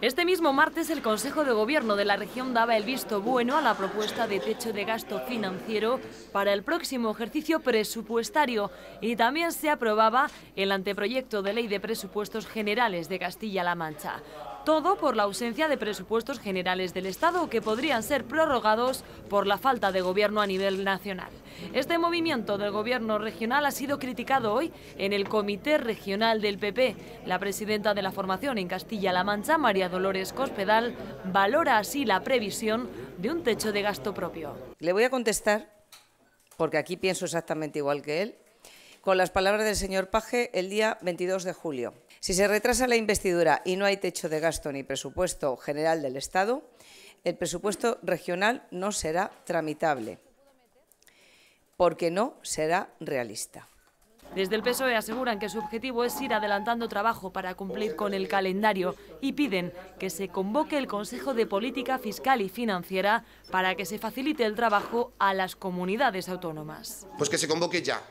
Este mismo martes el Consejo de Gobierno de la región daba el visto bueno a la propuesta de techo de gasto financiero para el próximo ejercicio presupuestario y también se aprobaba el anteproyecto de ley de presupuestos generales de Castilla-La Mancha. Todo por la ausencia de presupuestos generales del Estado que podrían ser prorrogados por la falta de gobierno a nivel nacional. Este movimiento del gobierno regional ha sido criticado hoy en el Comité Regional del PP. La presidenta de la formación en Castilla-La Mancha, María Dolores Cospedal, valora así la previsión de un techo de gasto propio. Le voy a contestar, porque aquí pienso exactamente igual que él, con las palabras del señor Paje el día 22 de julio. Si se retrasa la investidura y no hay techo de gasto ni presupuesto general del Estado, el presupuesto regional no será tramitable, porque no será realista. Desde el PSOE aseguran que su objetivo es ir adelantando trabajo para cumplir con el calendario y piden que se convoque el Consejo de Política Fiscal y Financiera para que se facilite el trabajo a las comunidades autónomas. Pues que se convoque ya,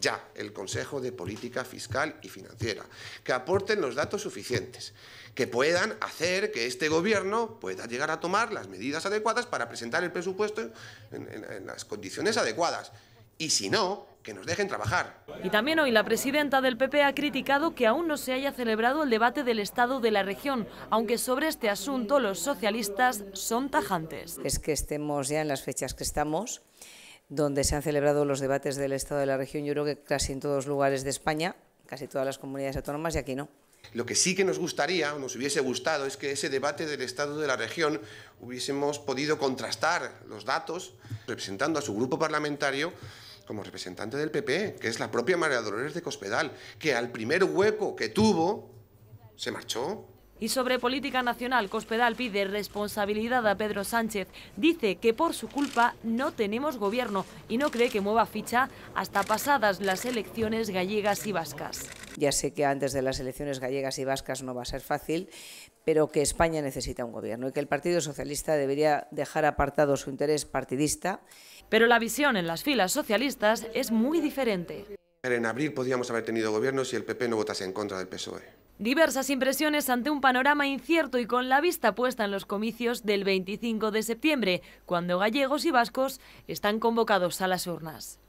ya el Consejo de Política Fiscal y Financiera, que aporten los datos suficientes, que puedan hacer que este Gobierno pueda llegar a tomar las medidas adecuadas para presentar el presupuesto en, las condiciones adecuadas. Y si no, que nos dejen trabajar. Y también hoy la presidenta del PP ha criticado que aún no se haya celebrado el debate del Estado de la región, aunque sobre este asunto los socialistas son tajantes. Es que estemos ya en las fechas que estamos donde se han celebrado los debates del Estado de la región, yo creo que casi en todos los lugares de España, casi todas las comunidades autónomas y aquí no. Lo que sí que nos gustaría o nos hubiese gustado es que ese debate del Estado de la región hubiésemos podido contrastar los datos representando a su grupo parlamentario como representante del PP, e, que es la propia María Dolores de Cospedal, que al primer hueco que tuvo se marchó y sobre política nacional, Cospedal pide responsabilidad a Pedro Sánchez. Dice que por su culpa no tenemos gobierno y no cree que mueva ficha hasta pasadas las elecciones gallegas y vascas. Ya sé que antes de las elecciones gallegas y vascas no va a ser fácil, pero que España necesita un gobierno y que el Partido Socialista debería dejar apartado su interés partidista. Pero la visión en las filas socialistas es muy diferente. En abril podríamos haber tenido gobierno si el PP no votase en contra del PSOE. Diversas impresiones ante un panorama incierto y con la vista puesta en los comicios del 25 de septiembre, cuando gallegos y vascos están convocados a las urnas.